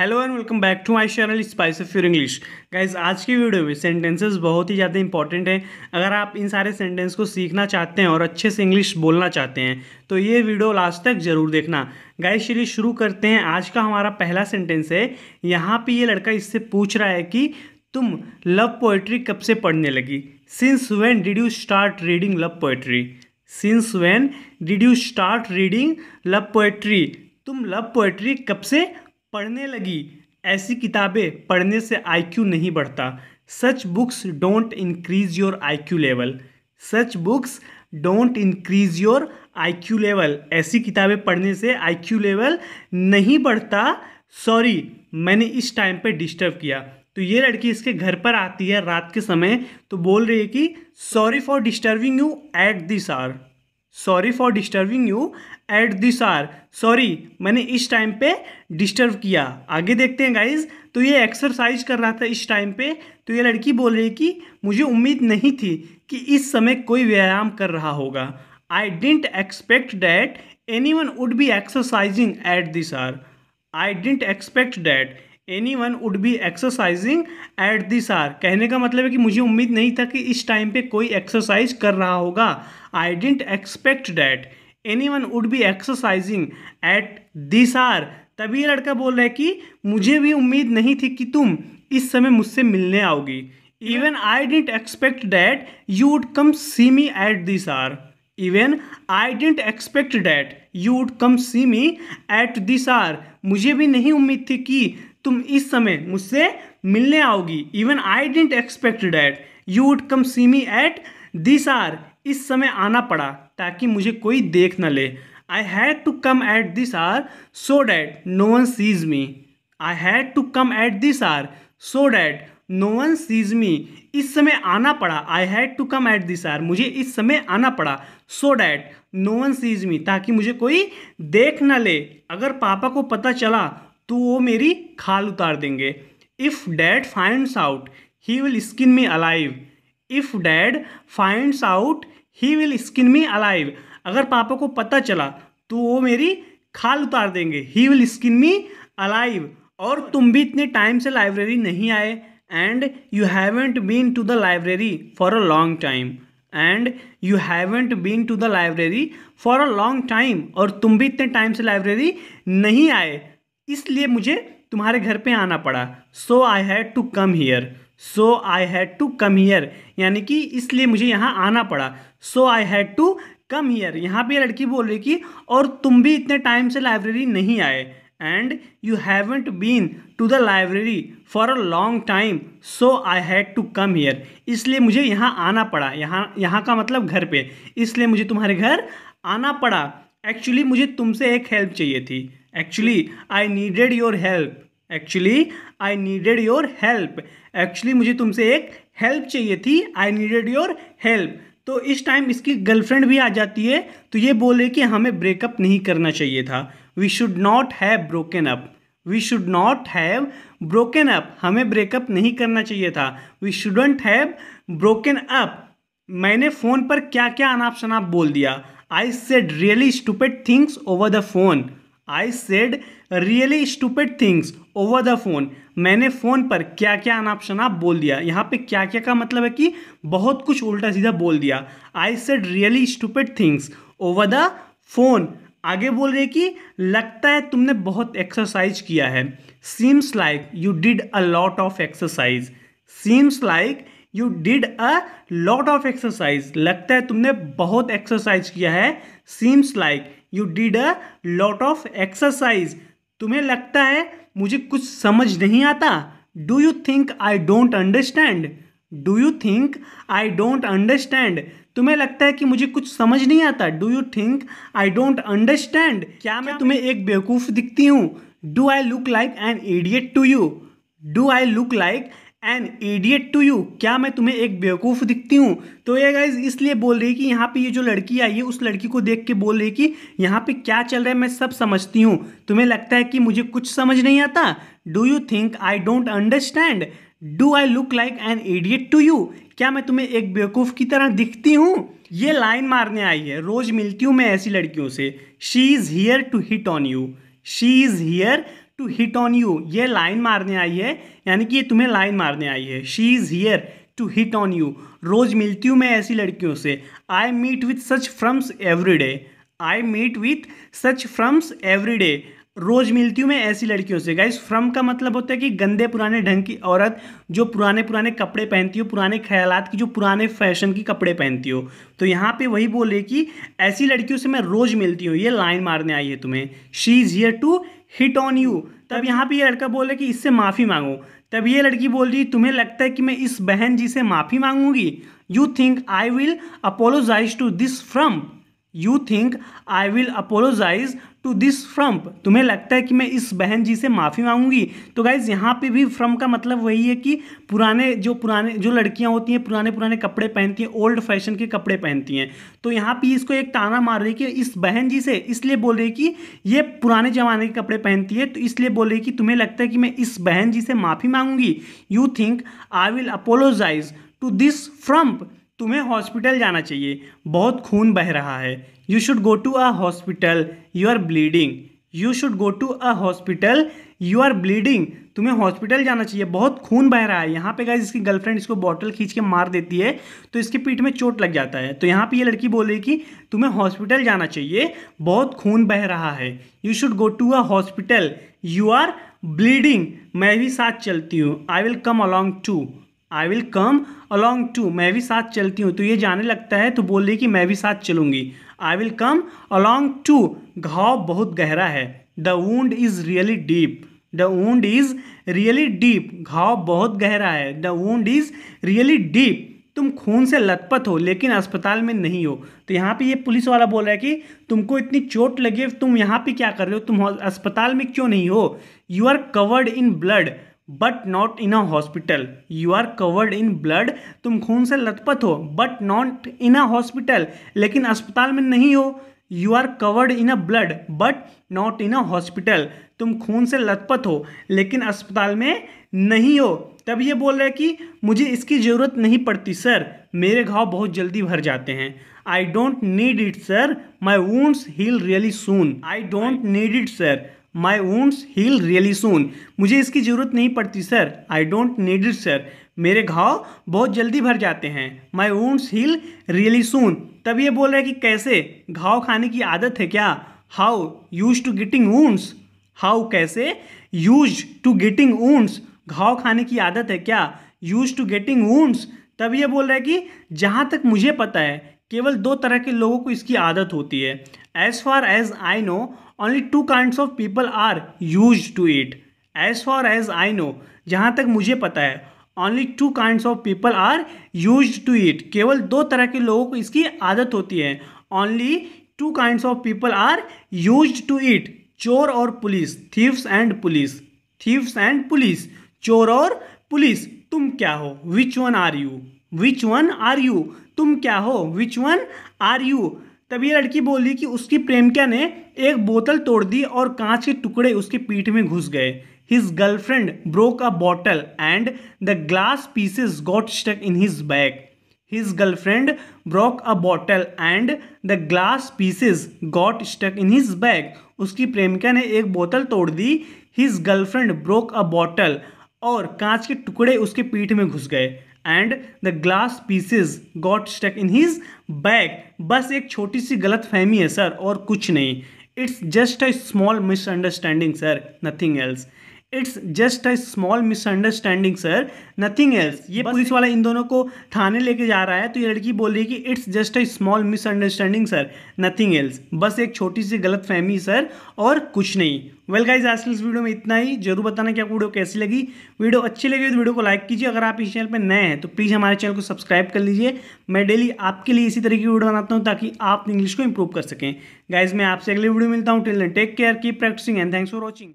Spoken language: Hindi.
hello and welcome back to my channel spice of your English guys आज की वीडियो में सेंटेंसेस बहुत ही ज़्यादा इंपॉर्टेंट हैं अगर आप इन सारे सेंटेंस को सीखना चाहते हैं और अच्छे से इंग्लिश बोलना चाहते हैं तो ये वीडियो लास्ट तक ज़रूर देखना गाइज चलिए शुरू करते हैं आज का हमारा पहला सेंटेंस है यहाँ पर ये लड़का इससे पूछ रहा है कि तुम लव पोइट्री कब से पढ़ने लगी since when did you start reading love poetry since when did you start reading love poetry तुम लव पोइट्री कब से पढ़ने लगी ऐसी किताबें पढ़ने से आईक्यू नहीं बढ़ता such books don't increase your IQ level such books don't increase your IQ level ऐसी किताबें पढ़ने से आईक्यू लेवल नहीं बढ़ता सॉरी मैंने इस टाइम पे डिस्टर्ब किया तो ये लड़की इसके घर पर आती है रात के समय तो बोल रही है कि sorry for disturbing you at this hour sorry for disturbing you at this hour sorry मैंने इस टाइम पे डिस्टर्ब किया आगे देखते हैं गाइज तो ये एक्सरसाइज कर रहा था इस टाइम पे तो ये लड़की बोल रही कि मुझे उम्मीद नहीं थी कि इस समय कोई व्यायाम कर रहा होगा I didn't expect that anyone would be exercising at this hour I didn't expect that anyone would be exercising at this hour कहने का मतलब है कि मुझे उम्मीद नहीं था कि इस टाइम पे कोई एक्सरसाइज कर रहा होगा I didn't expect that anyone would be exercising at this hour तभी लड़का बोल रहा है कि मुझे भी उम्मीद नहीं थी कि तुम इस समय मुझसे मिलने आओगी even I didn't expect that you would come see me at this hour even I didn't expect that you would come see me at this hour मुझे भी नहीं उम्मीद थी कि तुम इस समय मुझसे मिलने आओगी even I didn't expect that you would come see me at this hour इस समय आना पड़ा ताकि मुझे कोई देख न ले I had to come at this hour so that no one sees me I had to come at this hour so that no one sees me इस समय आना पड़ा I had to come at this hour मुझे इस समय आना पड़ा so that no one sees me ताकि मुझे कोई देख ना ले अगर पापा को पता चला तो वो मेरी खाल उतार देंगे if dad finds out he will skin me alive if dad finds out he will skin me alive अगर पापा को पता चला तो वो मेरी खाल उतार देंगे he will skin me alive और तुम भी इतने टाइम से लाइब्रेरी नहीं आए and you haven't been to the library for a long time and you haven't been to the library for a long time और तुम भी इतने टाइम से लाइब्रेरी नहीं आए इसलिए मुझे तुम्हारे घर पे आना पड़ा so I had to come here so I had to come here यानी कि इसलिए मुझे यहाँ आना पड़ा so I had to come here यहाँ पे लड़की बोल रही कि और तुम भी इतने टाइम से लाइब्रेरी नहीं आए and you haven't been to the library for a long time so I had to come here इसलिए मुझे यहाँ आना पड़ा यहाँ यहाँ का मतलब घर पे इसलिए मुझे तुम्हारे घर आना पड़ा एक्चुअली मुझे तुमसे एक हेल्प चाहिए थी actually I needed your help actually I needed your help actually मुझे तुमसे एक हेल्प चाहिए थी आई नीडेड योर हेल्प तो इस टाइम इसकी गर्लफ्रेंड भी आ जाती है तो ये बोले कि हमें ब्रेकअप नहीं करना चाहिए था we should not have broken up we should not have broken up हमें ब्रेकअप नहीं करना चाहिए था we shouldn't have broken up मैंने फ़ोन पर क्या क्या अनाप शनाप बोल दिया I said really stupid things over the phone I said really stupid things over the phone मैंने फ़ोन पर क्या क्या अनापशनाप बोल दिया यहाँ पे क्या क्या का मतलब है कि बहुत कुछ उल्टा सीधा बोल दिया I said really stupid things over the phone आगे बोल रहे कि लगता है तुमने बहुत एक्सरसाइज किया है seems like you did a lot of exercise seems like you did a lot of exercise लगता है तुमने बहुत एक्सरसाइज किया है seems like you did a lot of exercise तुम्हें लगता है मुझे कुछ समझ नहीं आता do you think I don't understand do you think I don't understand तुम्हें लगता है कि मुझे कुछ समझ नहीं आता do you think I don't understand क्या मैं तुम्हें एक बेवकूफ़ दिखती हूँ do I look like an idiot to you do I look like an idiot to you क्या मैं तुम्हें एक बेवकूफ़ दिखती हूँ तो ये गाइज इसलिए बोल रही कि यहाँ पे ये जो लड़की आई है उस लड़की को देख के बोल रही कि यहाँ पे क्या चल रहा है मैं सब समझती हूँ तुम्हें लगता है कि मुझे कुछ समझ नहीं आता do you think I don't understand do I look like an idiot to you क्या मैं तुम्हें एक बेवकूफ़ की तरह दिखती हूँ ये लाइन मारने आई है रोज़ मिलती हूँ मैं ऐसी लड़कियों से she is here to hit on you she is here to hit on you ये लाइन मारने आई है यानी कि ये तुम्हें लाइन मारने आई है she is here to hit on you रोज़ मिलती हूँ मैं ऐसी लड़कियों से I meet with such frumps every day I meet with such frumps every day रोज़ मिलती हूँ मैं ऐसी लड़कियों से गाइस फ्रॉम का मतलब होता है कि गंदे पुराने ढंग की औरत जो पुराने पुराने कपड़े पहनती हो पुराने ख्यालात की जो पुराने फैशन की कपड़े पहनती हो तो यहाँ पे वही बोले कि ऐसी लड़कियों से मैं रोज़ मिलती हूँ ये लाइन मारने आई है तुम्हें she is here to hit on you तब यहाँ पे ये यह लड़का बोला कि इससे माफ़ी मांगो तब ये लड़की बोल रही तुम्हें लगता है कि मैं इस बहन जी से माफ़ी मांगूंगी you think I will apologize to this frump you think I will apologize to this frump तुम्हें लगता है कि मैं इस बहन जी से माफ़ी मांगूंगी तो गाइज यहाँ पे भी फ्रम का मतलब वही है कि पुराने जो पुराने जो लड़कियाँ होती हैं पुराने पुराने कपड़े पहनती हैं ओल्ड फैशन के कपड़े पहनती हैं तो यहाँ पे इसको एक ताना मार रही है कि इस बहन जी से इसलिए बोल रही कि ये पुराने ज़माने के कपड़े पहनती है तो इसलिए बोल रही कि तुम्हें लगता है कि मैं इस बहन जी से माफ़ी मांगूंगी you think I will apologize to this frump तुम्हें हॉस्पिटल जाना चाहिए बहुत खून बह रहा है you should go to a hospital you are bleeding you should go to a hospital you are bleeding तुम्हें हॉस्पिटल जाना चाहिए बहुत खून बह रहा है यहाँ पे गाइज इसकी गर्लफ्रेंड इसको बॉटल खींच के मार देती है तो इसके पीठ में चोट लग जाता है तो यहाँ पे ये लड़की बोल रही कि तुम्हें हॉस्पिटल जाना चाहिए बहुत खून बह रहा है you should go to a hospital you are bleeding मैं भी साथ चलती हूँ I will come along too I will come along too मैं भी साथ चलती हूँ तो ये जाने लगता है तो बोल रही कि मैं भी साथ चलूँगी I will come along too घाव बहुत गहरा है the wound is really deep the wound is really deep घाव बहुत गहरा है the wound is really deep तुम खून से लथपथ हो लेकिन अस्पताल में नहीं हो तो यहाँ पे ये पुलिस वाला बोल रहा है कि तुमको इतनी चोट लगी तुम यहाँ पे क्या कर रहे हो तुम अस्पताल में क्यों नहीं हो you are covered in blood but not in a hospital you are covered in blood तुम खून से लथपथ हो but not in a hospital लेकिन अस्पताल में नहीं हो you are covered in a blood but not in a hospital तुम खून से लथपथ हो लेकिन अस्पताल में नहीं हो तब ये बोल रहे कि मुझे इसकी ज़रूरत नहीं पड़ती सर मेरे घाव बहुत जल्दी भर जाते हैं I don't need it sir my wounds heal really soon I don't need it sir my wounds heal really soon मुझे इसकी ज़रूरत नहीं पड़ती sir I don't need it sir मेरे घाव बहुत जल्दी भर जाते हैं my wounds heal really soon तब ये बोल रहा है कि कैसे घाव खाने की आदत है क्या how used to getting wounds how कैसे यूज टू गेटिंग वूंड्स घाव खाने की आदत है क्या यूज टू गेटिंग वूंड्स तब ये बोल रहा है कि जहाँ तक मुझे पता है केवल दो तरह के लोगों को इसकी आदत होती है as far as I know only two kinds of people are used to it as far as I know जहाँ तक मुझे पता है only two kind of people are used to it केवल दो तरह के लोगों को इसकी आदत होती है only two kind of people are used to it चोर और police thieves and police thieves and police चोर और पुलिस तुम क्या हो which one are you which one are you तुम क्या हो विच वन आर यू तभी लड़की बोली कि उसकी प्रेमिका ने एक बोतल तोड़ दी और कांच के टुकड़े उसके पीठ में घुस गए his girlfriend broke a bottle and the glass pieces got stuck in his back his girlfriend broke a bottle and the glass pieces got stuck in his back उसकी प्रेमिका ने एक बोतल तोड़ दी his girlfriend broke a bottle और कांच के टुकड़े उसके पीठ में घुस गए and the glass pieces got stuck in his back बस एक छोटी सी गलत फहमी है सर और कुछ नहीं it's just a small misunderstanding sir nothing else it's just a small misunderstanding sir nothing else ये पुलिस वाला इन दोनों को थाने लेके जा रहा है तो ये लड़की बोल रही है कि it's just a small misunderstanding sir nothing else बस एक छोटी सी गलत फहमी सर और कुछ नहीं वेल गाइज आज इस वीडियो में इतना ही जरूर बताना कि आपको वीडियो कैसी लगी वीडियो अच्छी लगी तो वीडियो को लाइक कीजिए अगर आप इस चैनल पर नए हैं तो प्लीज़ हमारे चैनल को सब्सक्राइब कर लीजिए मैं डेली आपके लिए इसी तरह की वीडियो बनाता हूँ ताकि आप इंग्लिश को इंप्रूव कर सकें गाइज मैं आपसे अगले वीडियो मिलता हूँ till take care keep practicing and thanks for watching